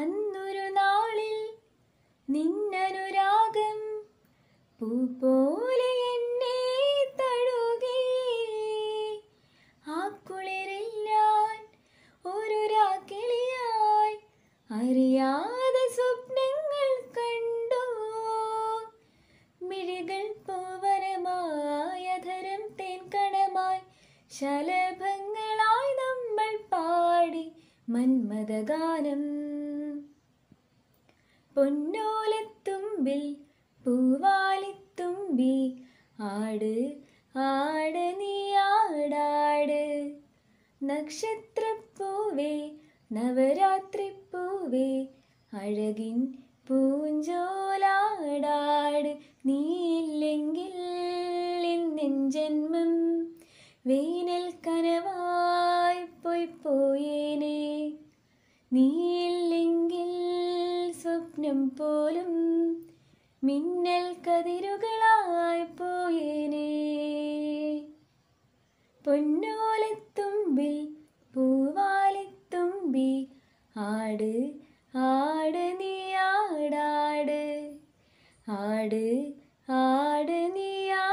അന്നൊരു നാളിൽ നിന്നനുരാഗം പൂപോലെ എന്നെ തഴുകി ഒരു രാക്കിളിയായി അറിയാതെ സ്വപ്നങ്ങൾ കണ്ടു മിഴികൾ പൂവനമായ ധരം ശലഭങ്ങളായി നമ്മൾ പാടി മന്മദഗാനം പൊന്നോലത്തുമ്പിൽ പൂവാലിത്തുമ്പി ആട് ആട് നീ ആടാട് നക്ഷത്രപ്പൂവേ നവരാത്രി പൂവേ അഴകിൻ പൂഞ്ചോലാടാട് നീയില്ലെങ്കിൽ ഇന്നെൻ ജന്മം വേനൽ കനവായി പോയി പോയേനെ നീ സ്വപ്നം പോലും മിന്നൽ കതിരുകളായി പോയേനെ പൊന്നോലത്തുമ്പിൽ പൂവാലിത്തുമ്പി ആട് ആട് നീ ആടാട് ആട് ആട് നീ ആ